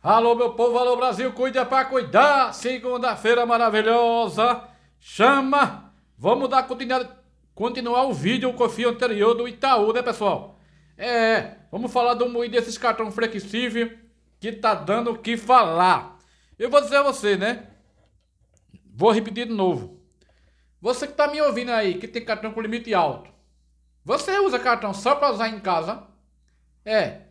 Alô, meu povo, alô, Brasil, cuida pra cuidar. Segunda-feira maravilhosa. Chama. Vamos dar continuidade, continuar o vídeo, o confio anterior do Itaú, né, pessoal? É, vamos falar do moinho desses cartão flexível que tá dando o que falar. Eu vou dizer a você, né? Vou repetir de novo. Você que tá me ouvindo aí, que tem cartão com limite alto. Você usa cartão só pra usar em casa? É,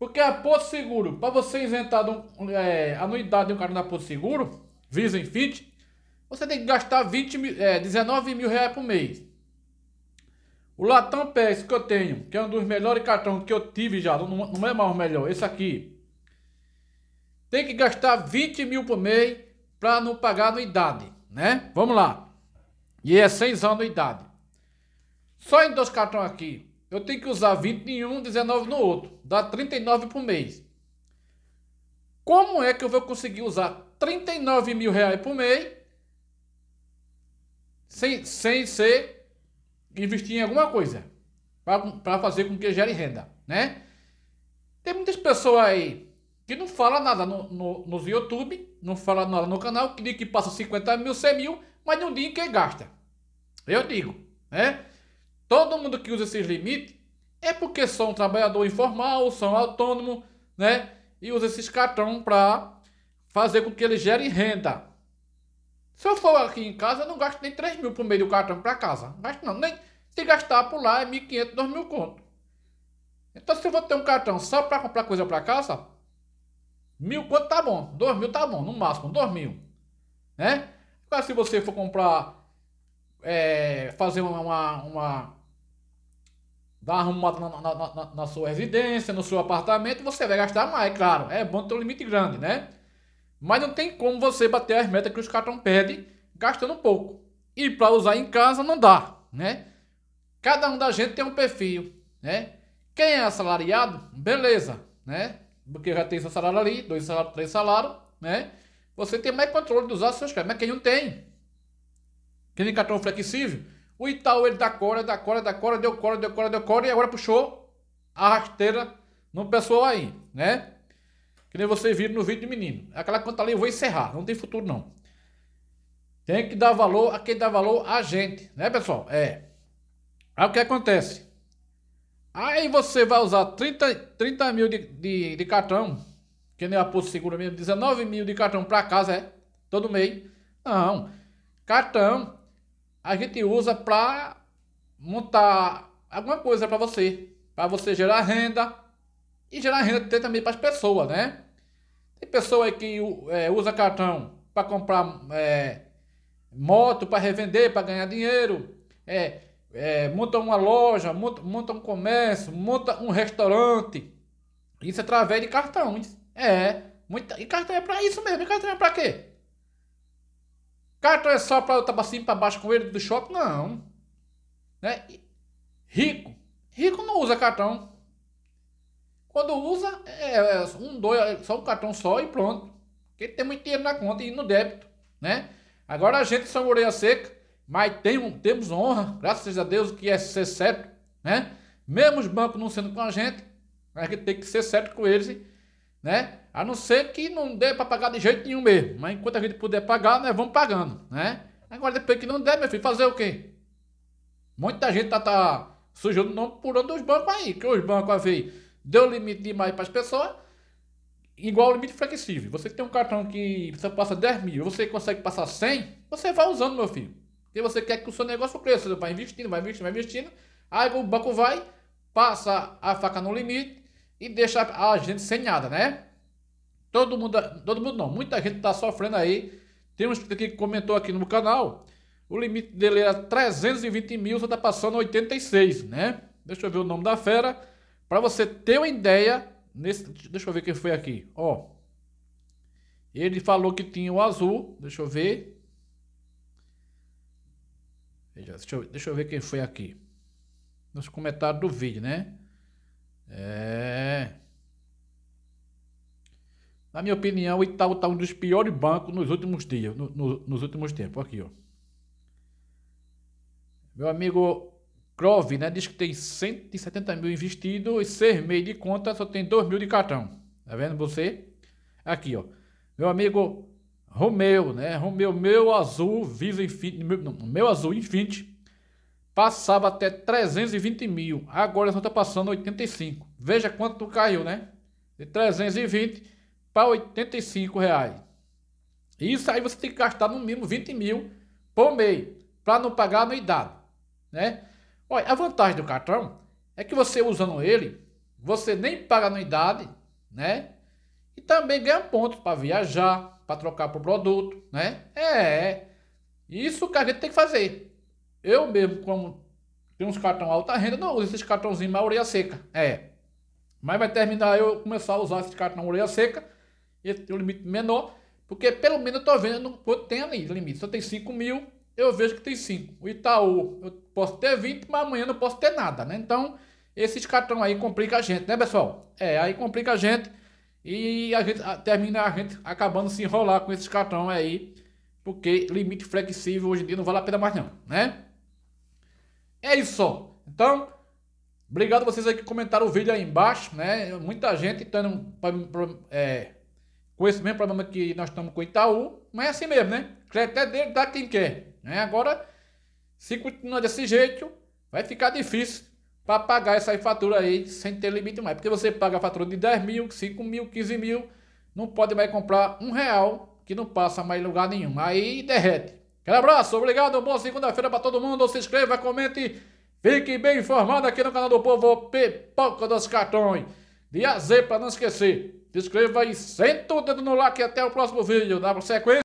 porque a Porto Seguro, para você isentar um, é, anuidade de um cartão da Porto Seguro, Visa Fit, você tem que gastar 20 mil, é, 19 mil reais por mês. O Latam PS que eu tenho, que é um dos melhores cartões que eu tive já, não, não é mais o melhor, esse aqui. Tem que gastar 20 mil por mês para não pagar anuidade, né? Vamos lá. E é 6 anos de idade. Só em dois cartões aqui, eu tenho que usar 20 em um, 19 no outro. Dá 39 por mês. Como é que eu vou conseguir usar 39 mil reais por mês sem, sem ser investir em alguma coisa para fazer com que gere renda, né? Tem muitas pessoas aí que não fala nada no, no, no YouTube, não fala nada no canal, que diz que passa 50 mil, 100 mil, mas não diz que gasta. Eu digo, né? Todo mundo que usa esses limites é porque são um trabalhador informal, são autônomo, né? E usa esses cartão para fazer com que ele gere renda. Se eu for aqui em casa, eu não gasto nem 3 mil por meio do cartão para casa. gasto não, nem se gastar por lá é 1.500, 2.000 conto. Então se eu vou ter um cartão só para comprar coisa para casa, mil quanto tá bom, dois mil tá bom, no máximo, dois mil, né? Agora se você for comprar, é, fazer uma, uma, uma dá uma arrumada na, na, na, na, sua residência, no seu apartamento, você vai gastar mais, é claro. É bom ter um limite grande, né? Mas não tem como você bater as metas que os cartão pedem gastando pouco. E para usar em casa não dá, né? Cada um da gente tem um perfil, né? Quem é assalariado, beleza, né? Porque já tem seu salário ali, dois salários, três salários, né? Você tem mais controle de usar seus cartões, mas quem não tem? Quem tem é cartão flexível, o Itaú tá, ele dá cora, dá cora, dá cora, deu cora, deu cora, deu cora e agora puxou a rasteira no pessoal aí, né? Que nem vocês viram no vídeo do menino. Aquela conta tá ali eu vou encerrar, não tem futuro não. Tem que dar valor a quem dá valor a gente, né pessoal? É. Aí o que acontece? Aí você vai usar 30, 30 mil de, de, de cartão, que nem a Poço Segura mesmo, 19 mil de cartão para casa, é? Todo mês. Não. Cartão a gente usa para montar alguma coisa para você, para você gerar renda e gerar renda também para as pessoas, né? Tem pessoa que é, usa cartão para comprar é, moto, para revender, para ganhar dinheiro, é, é, monta uma loja, monta, monta um comércio, monta um restaurante. Isso é através de cartões. É, muita, e cartão é para isso mesmo. E cartão é para quê? Cartão é só para estar para para baixo com ele do shopping? Não. Né? Rico. Rico não usa cartão. Quando usa, é, é um, dois, é só um cartão só e pronto. Porque tem muito dinheiro na conta e no débito. Né? Agora a gente só orelha seca, mas tem, temos honra, graças a Deus, que é ser certo. Né? Mesmo os bancos não sendo com a gente, a gente tem que ser certo com eles né? A não ser que não dê para pagar de jeito nenhum mesmo. Mas enquanto a gente puder pagar, nós vamos pagando, né? Agora, depois que não der, meu filho, fazer o quê? Muita gente tá, tá sujando o nome por onde os bancos aí. Que os bancos, a vez, deu limite demais para as pessoas, igual o limite flexível. Você tem um cartão que você passa 10 mil, você consegue passar 100, você vai usando, meu filho. E você quer que o seu negócio cresça, você vai investindo, vai investindo, vai investindo. Aí o banco vai, passa a faca no limite, e deixa a gente sem nada, né? Todo mundo, todo mundo não, muita gente está sofrendo aí. Tem um que comentou aqui no canal, o limite dele é era 320 mil, só está passando 86, né? Deixa eu ver o nome da fera, para você ter uma ideia, nesse, deixa eu ver quem foi aqui, ó. Ele falou que tinha o azul, deixa eu ver. Deixa eu, deixa eu ver quem foi aqui. Nos comentários do vídeo, né? É. Na minha opinião, o Itaú está um dos piores bancos nos últimos dias, no, no, nos últimos tempos. Aqui, ó. Meu amigo Grove, né, diz que tem 170 mil investido e 6 meses de conta, só tem 2 mil de cartão. Tá vendo você? Aqui, ó. Meu amigo Romeu, né? Romeu, meu azul, Visa Infinity, meu, meu azul Infinity, passava até 320 mil. Agora só está passando 85. Veja quanto caiu, né? De 320 para 85 reais. Isso aí você tem que gastar no mínimo 20 mil por mês para não pagar anuidade, né? Olha, a vantagem do cartão é que você usando ele, você nem paga anuidade, né? E também ganha pontos para viajar, para trocar por produto, né? É, é, isso que a gente tem que fazer. Eu mesmo, como tem uns cartão alta renda, não uso esses cartãozinhos, mais orelha seca. É. Mas vai terminar eu começar a usar esse cartão orelha seca. Esse tem um limite menor. Porque pelo menos eu estou vendo quanto tem ali limite. Se eu tenho 5 mil, eu vejo que tem 5. O Itaú, eu posso ter 20, mas amanhã não posso ter nada, né? Então, esses cartão aí complica a gente, né, pessoal? É, aí complica a gente. E a gente a, termina a gente acabando se enrolar com esses cartão aí. Porque limite flexível hoje em dia não vale a pena mais não, né? É isso. Então, obrigado vocês aí que comentaram o vídeo aí embaixo, né? Muita gente tendo é, com esse mesmo problema que nós estamos com o Itaú, mas é assim mesmo, né? Crédito até dele, dá quem quer. Né? Agora, se continuar desse jeito, vai ficar difícil para pagar essa fatura aí sem ter limite mais. Porque você paga a fatura de 10 mil, 5 mil, 15 mil, não pode mais comprar um real que não passa mais lugar nenhum. Aí derrete. Aquele abraço, obrigado, boa segunda-feira para todo mundo. Se inscreva, comente, fique bem informado aqui no canal do Povo Pipoca dos Cartões. Dia Z, para não esquecer. Se inscreva e senta o dedo no like e até o próximo vídeo. Dá sequência.